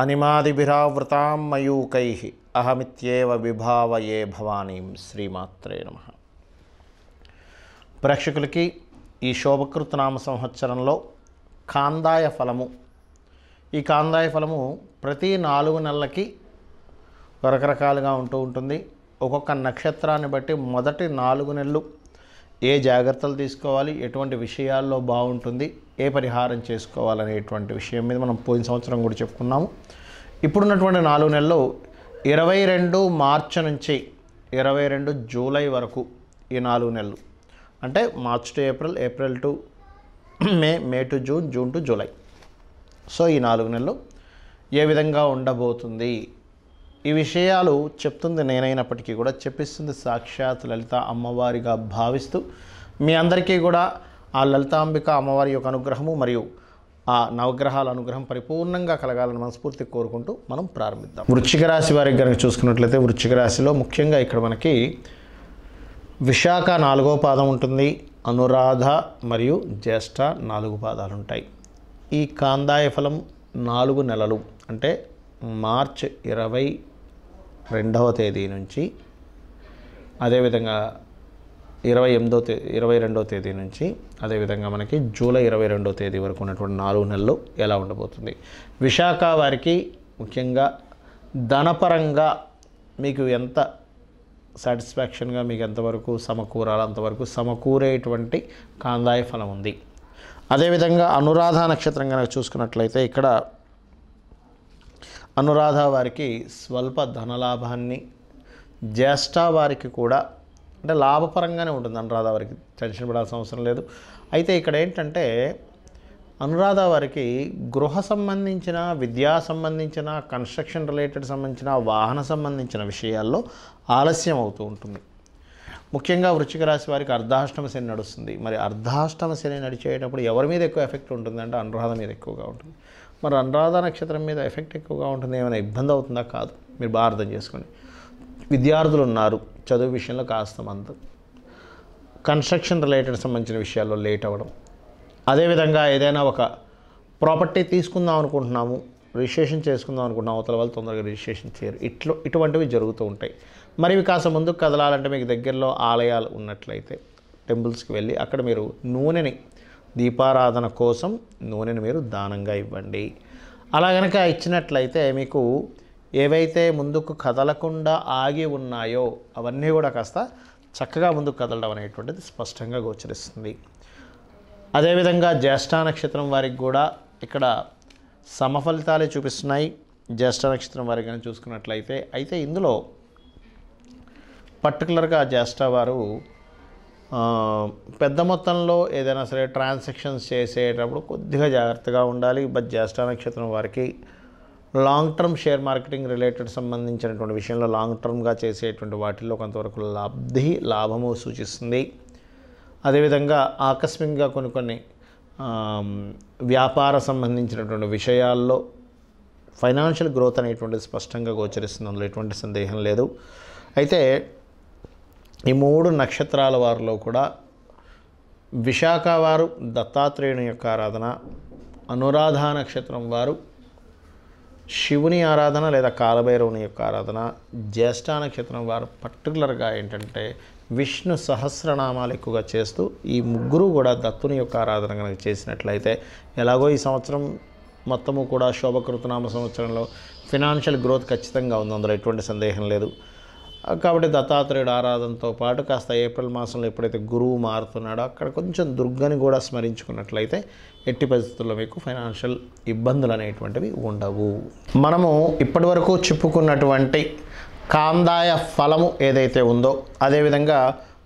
అనిమాదిభిరావృతాం మయూకై అహమిత్యేవ విభావయే భవానీం శ్రీమాత్రే నమ ప్రేక్షకులకి ఈ నామ సంవత్సరంలో కాందాయ ఫలము ఈ కాందాయ ఫలము ప్రతి నాలుగు నెలలకి రకరకాలుగా ఉంటూ ఉంటుంది ఒక్కొక్క నక్షత్రాన్ని బట్టి మొదటి నాలుగు నెలలు ఏ జాగ్రత్తలు తీసుకోవాలి ఎటువంటి విషయాల్లో బాగుంటుంది ఏ పరిహారం చేసుకోవాలనేటువంటి విషయం మీద మనం పోయిన సంవత్సరం కూడా చెప్పుకున్నాము ఇప్పుడున్నటువంటి నాలుగు నెలలు ఇరవై రెండు మార్చి నుంచి ఇరవై రెండు జూలై వరకు ఈ నాలుగు నెలలు అంటే March to April April to May May to June June to July so ఈ నాలుగు నెలలు ఏ విధంగా ఉండబోతుంది ఈ విషయాలు చెప్తుంది నేనైనప్పటికీ కూడా చెప్పిస్తుంది సాక్షాత్ లలిత అమ్మవారిగా భావిస్తూ మీ అందరికీ కూడా ఆ లలితాంబిక అమ్మవారి యొక్క అనుగ్రహము మరియు ఆ నవగ్రహాల అనుగ్రహం పరిపూర్ణంగా కలగాలని మనస్ఫూర్తి కోరుకుంటూ మనం ప్రారంభిద్దాం వృశ్చిక రాశి వారికి కనుక చూసుకున్నట్లయితే వృశ్చిక రాశిలో ముఖ్యంగా ఇక్కడ మనకి విశాఖ నాలుగో పాదం ఉంటుంది అనురాధ మరియు జ్యేష్ఠ నాలుగు పాదాలు ఉంటాయి ఈ కాందాయ ఫలం నాలుగు నెలలు అంటే మార్చ్ ఇరవై రెండవ తేదీ నుంచి అదేవిధంగా ఇరవై ఎనిమిదో తేదీ ఇరవై రెండో తేదీ నుంచి అదేవిధంగా మనకి జూలై ఇరవై రెండో తేదీ వరకు ఉన్నటువంటి నాలుగు నెలలు ఎలా ఉండబోతుంది విశాఖ వారికి ముఖ్యంగా ధనపరంగా మీకు ఎంత సాటిస్ఫాక్షన్గా మీకు ఎంతవరకు సమకూరాలి అంతవరకు సమకూరేటువంటి కాందాయ ఫలం ఉంది అదేవిధంగా అనురాధ నక్షత్రం కనుక చూసుకున్నట్లయితే ఇక్కడ అనురాధ వారికి స్వల్ప ధనలాభాన్ని జ్యేష్ఠ వారికి కూడా అంటే లాభపరంగానే ఉంటుంది అనురాధ వారికి టెన్షన్ పడాల్సిన అవసరం లేదు అయితే ఇక్కడ ఏంటంటే అనురాధ వారికి గృహ సంబంధించిన విద్యా సంబంధించిన కన్స్ట్రక్షన్ రిలేటెడ్ సంబంధించిన వాహన సంబంధించిన విషయాల్లో ఆలస్యం అవుతూ ఉంటుంది ముఖ్యంగా వృచ్చిక రాశి వారికి అర్ధాష్టమ శని నడుస్తుంది మరి అర్ధాష్టమ శని నడిచేటప్పుడు ఎవరి మీద ఎక్కువ ఎఫెక్ట్ ఉంటుందంటే అనురాధ మీద ఎక్కువగా ఉంటుంది మరి అనురాధ నక్షత్రం మీద ఎఫెక్ట్ ఎక్కువగా ఉంటుంది ఏమైనా ఇబ్బంది అవుతుందా కాదు మీరు బాగా అర్థం చేసుకోండి విద్యార్థులు ఉన్నారు చదువు విషయంలో కాస్త మందు కన్స్ట్రక్షన్ రిలేటెడ్ సంబంధించిన విషయాల్లో లేట్ అవ్వడం అదేవిధంగా ఏదైనా ఒక ప్రాపర్టీ తీసుకుందాం అనుకుంటున్నాము రిజిస్ట్రేషన్ చేసుకుందాం అనుకున్న అవతల వాళ్ళు తొందరగా రిజిస్ట్రేషన్ చేయరు ఇట్లు ఇటువంటివి జరుగుతూ ఉంటాయి మరి ఇవి కాస్త ముందుకు కదలాలంటే మీకు దగ్గరలో ఆలయాలు ఉన్నట్లయితే టెంపుల్స్కి వెళ్ళి అక్కడ మీరు నూనెని దీపారాధన కోసం నూనెను మీరు దానంగా ఇవ్వండి అలా గనక ఇచ్చినట్లయితే మీకు ఏవైతే ముందుకు కదలకుండా ఆగి ఉన్నాయో అవన్నీ కూడా కాస్త చక్కగా ముందుకు కదలడం అనేటువంటిది స్పష్టంగా గోచరిస్తుంది అదేవిధంగా జ్యేష్ఠ నక్షత్రం వారికి కూడా ఇక్కడ సమఫలితాలే చూపిస్తున్నాయి జ్యేష్ఠ నక్షత్రం వారికి కానీ చూసుకున్నట్లయితే అయితే ఇందులో పర్టికులర్గా జ్యేష్ఠ వారు పెద్ద మొత్తంలో ఏదైనా సరే ట్రాన్సాక్షన్స్ చేసేటప్పుడు కొద్దిగా జాగ్రత్తగా ఉండాలి బట్ జ్యేష్ఠ నక్షత్రం వారికి long term share marketing related సంబంధించినటువంటి విషయంలో లాంగ్ టర్మ్గా చేసేటువంటి వాటిల్లో కొంతవరకు లబ్ధి లాభము సూచిస్తుంది అదేవిధంగా ఆకస్మికంగా కొన్ని కొన్ని వ్యాపార సంబంధించినటువంటి విషయాల్లో ఫైనాన్షియల్ గ్రోత్ అనేటువంటిది స్పష్టంగా గోచరిస్తుంది అందులో ఎటువంటి సందేహం లేదు అయితే ఈ మూడు నక్షత్రాల వారిలో కూడా విశాఖ వారు దత్తాత్రేయుని యొక్క ఆరాధన అనురాధ నక్షత్రం వారు శివుని ఆరాధన లేదా కాలభైరవుని యొక్క ఆరాధన జ్యేష్ఠ నక్షత్రం వారు పర్టికులర్గా ఏంటంటే విష్ణు సహస్రనామాలు ఎక్కువగా చేస్తూ ఈ ముగ్గురు కూడా దత్తుని యొక్క ఆరాధన కనుక చేసినట్లయితే ఎలాగో ఈ సంవత్సరం మొత్తము కూడా శోభకృతనామ సంవత్సరంలో ఫినాన్షియల్ గ్రోత్ ఖచ్చితంగా ఉంది అందులో ఎటువంటి సందేహం లేదు కాబట్టి దత్తాత్రేయుడు ఆరాధనతో పాటు కాస్త ఏప్రిల్ మాసంలో ఎప్పుడైతే గురువు మారుతున్నాడో అక్కడ కొంచెం దుర్గని కూడా స్మరించుకున్నట్లయితే ఎట్టి పరిస్థితుల్లో మీకు ఫైనాన్షియల్ ఇబ్బందులు అనేటువంటివి ఉండవు మనము ఇప్పటివరకు చెప్పుకున్నటువంటి కాందాయ ఫలము ఏదైతే ఉందో అదేవిధంగా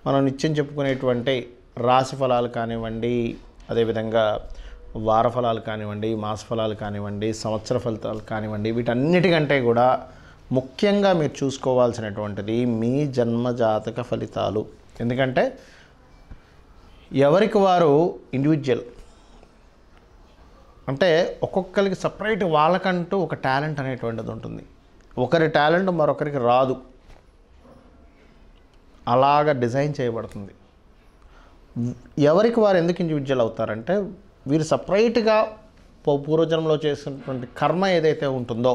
మనం నిత్యం చెప్పుకునేటువంటి రాశి ఫలాలు కానివ్వండి అదేవిధంగా వార ఫలాలు కానివ్వండి మాస ఫలాలు కానివ్వండి సంవత్సర ఫలితాలు కానివ్వండి వీటన్నిటికంటే కూడా ముఖ్యంగా మీరు చూసుకోవాల్సినటువంటిది మీ జన్మజాతక ఫలితాలు ఎందుకంటే ఎవరికి వారు ఇండివిజువల్ అంటే ఒక్కొక్కరికి సపరేట్ వాళ్ళకంటూ ఒక టాలెంట్ అనేటువంటిది ఉంటుంది ఒకరి టాలెంట్ మరొకరికి రాదు అలాగ డిజైన్ చేయబడుతుంది ఎవరికి వారు ఎందుకు ఇండివిజువల్ అవుతారంటే వీరు సపరేట్గా పూర్వజన్మలో చేసినటువంటి కర్మ ఏదైతే ఉంటుందో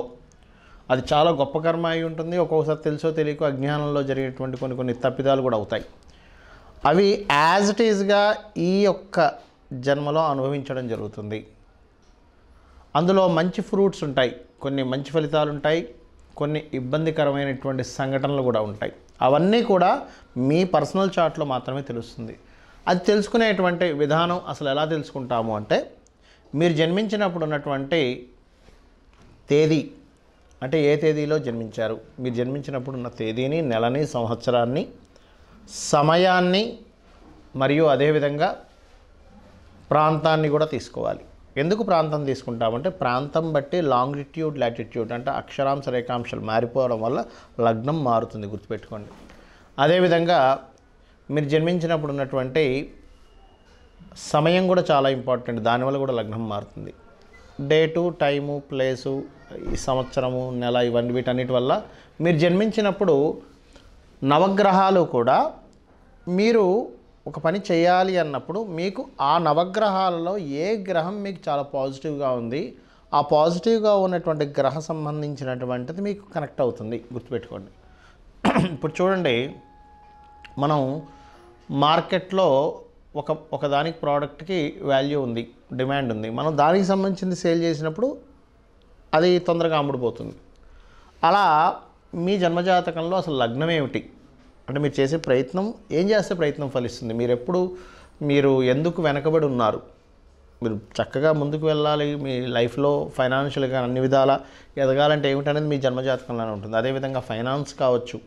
అది చాలా గొప్ప కర్మ అయి ఉంటుంది ఒక్కొక్కసారి తెలుసో తెలియక అజ్ఞానంలో జరిగేటువంటి కొన్ని కొన్ని తప్పిదాలు కూడా అవుతాయి అవి యాజ్ ఇట్ ఈజ్గా ఈ యొక్క జన్మలో అనుభవించడం జరుగుతుంది అందులో మంచి ఫ్రూట్స్ ఉంటాయి కొన్ని మంచి ఫలితాలు ఉంటాయి కొన్ని ఇబ్బందికరమైనటువంటి సంఘటనలు కూడా ఉంటాయి అవన్నీ కూడా మీ పర్సనల్ చార్ట్లో మాత్రమే తెలుస్తుంది అది తెలుసుకునేటువంటి విధానం అసలు ఎలా తెలుసుకుంటాము అంటే మీరు జన్మించినప్పుడు ఉన్నటువంటి తేదీ అంటే ఏ తేదీలో జన్మించారు మీరు జన్మించినప్పుడు ఉన్న తేదీని నెలని సంవత్సరాన్ని సమయాన్ని మరియు అదేవిధంగా ప్రాంతాన్ని కూడా తీసుకోవాలి ఎందుకు ప్రాంతం తీసుకుంటామంటే ప్రాంతం బట్టి లాంగిట్యూడ్ లాటిట్యూడ్ అంటే అక్షరాంశ రేఖాంశాలు మారిపోవడం వల్ల లగ్నం మారుతుంది గుర్తుపెట్టుకోండి అదేవిధంగా మీరు జన్మించినప్పుడు ఉన్నటువంటి సమయం కూడా చాలా ఇంపార్టెంట్ దానివల్ల కూడా లగ్నం మారుతుంది డేటు టైము ప్లేసు ఈ సంవత్సరము నెల ఇవన్నీ వీటన్నిటి వల్ల మీరు జన్మించినప్పుడు నవగ్రహాలు కూడా మీరు ఒక పని చేయాలి అన్నప్పుడు మీకు ఆ నవగ్రహాలలో ఏ గ్రహం మీకు చాలా పాజిటివ్గా ఉంది ఆ పాజిటివ్గా ఉన్నటువంటి గ్రహ సంబంధించినటువంటిది మీకు కనెక్ట్ అవుతుంది గుర్తుపెట్టుకోండి ఇప్పుడు చూడండి మనం మార్కెట్లో ఒక ఒక దానికి ప్రోడక్ట్కి వాల్యూ ఉంది డిమాండ్ ఉంది మనం దానికి సంబంధించింది సేల్ చేసినప్పుడు అది తొందరగా అమ్ముడుపోతుంది అలా మీ జన్మజాతకంలో అసలు లగ్నం ఏమిటి అంటే మీరు చేసే ప్రయత్నం ఏం చేస్తే ప్రయత్నం ఫలిస్తుంది మీరు ఎప్పుడు మీరు ఎందుకు వెనకబడి ఉన్నారు మీరు చక్కగా ముందుకు వెళ్ళాలి మీ లైఫ్లో ఫైనాన్షియల్గా అన్ని విధాలా ఎదగాలంటే ఏమిటనేది మీ జన్మజాతకంలోనే ఉంటుంది అదేవిధంగా ఫైనాన్స్ కావచ్చు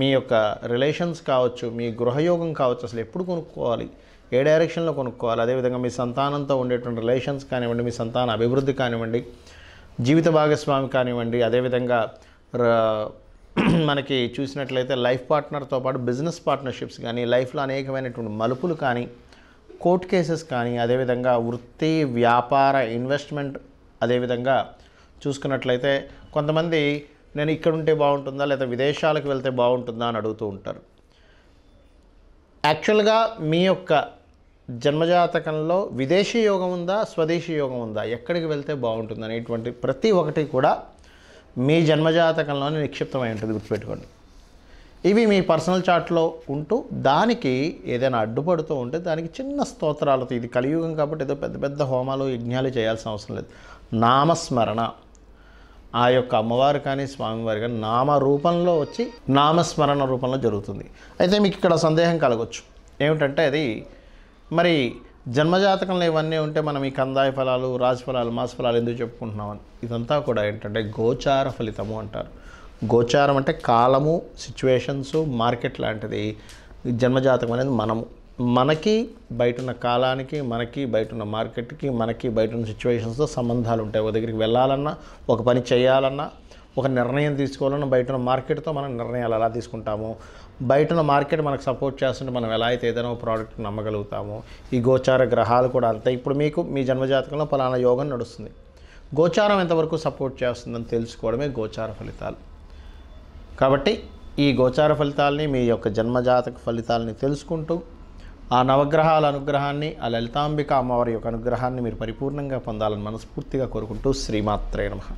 మీ యొక్క రిలేషన్స్ కావచ్చు మీ గృహయోగం కావచ్చు అసలు ఎప్పుడు కొనుక్కోవాలి ఏ డైరెక్షన్లో కొనుక్కోవాలి అదేవిధంగా మీ సంతానంతో ఉండేటువంటి రిలేషన్స్ కానివ్వండి మీ సంతాన అభివృద్ధి కానివ్వండి జీవిత భాగస్వామి కానివ్వండి అదేవిధంగా మనకి చూసినట్లయితే లైఫ్ పార్ట్నర్తో పాటు బిజినెస్ పార్ట్నర్షిప్స్ కానీ లైఫ్లో అనేకమైనటువంటి మలుపులు కానీ కోర్టు కేసెస్ కానీ అదేవిధంగా వృత్తి వ్యాపార ఇన్వెస్ట్మెంట్ అదేవిధంగా చూసుకున్నట్లయితే కొంతమంది నేను ఇక్కడ ఉంటే బాగుంటుందా లేదా విదేశాలకు వెళ్తే బాగుంటుందా అని అడుగుతూ ఉంటారు యాక్చువల్గా మీ యొక్క జన్మజాతకంలో విదేశీ యోగం ఉందా స్వదేశీ యోగం ఉందా ఎక్కడికి వెళ్తే బాగుంటుంది అనేటువంటి ప్రతి ఒక్కటి కూడా మీ జన్మజాతకంలోనే నిక్షిప్తమై ఉంటుంది గుర్తుపెట్టుకోండి ఇవి మీ పర్సనల్ చార్ట్లో ఉంటూ దానికి ఏదైనా అడ్డుపడుతూ ఉంటే దానికి చిన్న స్తోత్రాలతో ఇది కలియుగం కాబట్టి ఏదో పెద్ద పెద్ద హోమాలు యజ్ఞాలు చేయాల్సిన అవసరం లేదు నామస్మరణ ఆ యొక్క అమ్మవారు కానీ స్వామివారు కానీ నామ రూపంలో వచ్చి నామస్మరణ రూపంలో జరుగుతుంది అయితే మీకు ఇక్కడ సందేహం కలగవచ్చు ఏమిటంటే అది మరి జన్మజాతకంలో ఇవన్నీ ఉంటే మనం ఈ కందాయ ఫలాలు రాజఫలాలు మాస ఫలాలు ఎందుకు చెప్పుకుంటున్నాం ఇదంతా కూడా ఏంటంటే గోచార ఫలితము అంటారు గోచారం అంటే కాలము సిచ్యువేషన్సు మార్కెట్ లాంటిది జన్మజాతకం అనేది మనము మనకి బయట ఉన్న కాలానికి మనకి బయట ఉన్న మార్కెట్కి మనకి బయట ఉన్న సిచ్యువేషన్స్తో సంబంధాలు ఉంటాయి ఒక దగ్గరికి వెళ్ళాలన్నా ఒక పని చేయాలన్నా ఒక నిర్ణయం తీసుకోవాలన్నా బయట ఉన్న మార్కెట్తో మనం నిర్ణయాలు ఎలా తీసుకుంటాము బయట ఉన్న మార్కెట్ మనకు సపోర్ట్ చేస్తుంటే మనం ఎలా అయితే ఏదైనా ప్రోడక్ట్ నమ్మగలుగుతాము ఈ గోచార గ్రహాలు కూడా అంతే ఇప్పుడు మీకు మీ జన్మజాతకంలో ఫలానా యోగం నడుస్తుంది గోచారం ఎంతవరకు సపోర్ట్ చేస్తుందని తెలుసుకోవడమే గోచార ఫలితాలు కాబట్టి ఈ గోచార ఫలితాలని మీ యొక్క జన్మజాతక ఫలితాలని తెలుసుకుంటూ ఆ నవగ్రహాల అనుగ్రహాన్ని ఆ లలితాంబిక అమ్మవారి యొక్క అనుగ్రహాన్ని మీరు పరిపూర్ణంగా పొందాలని మనస్ఫూర్తిగా కోరుకుంటూ శ్రీమాత్రే నమ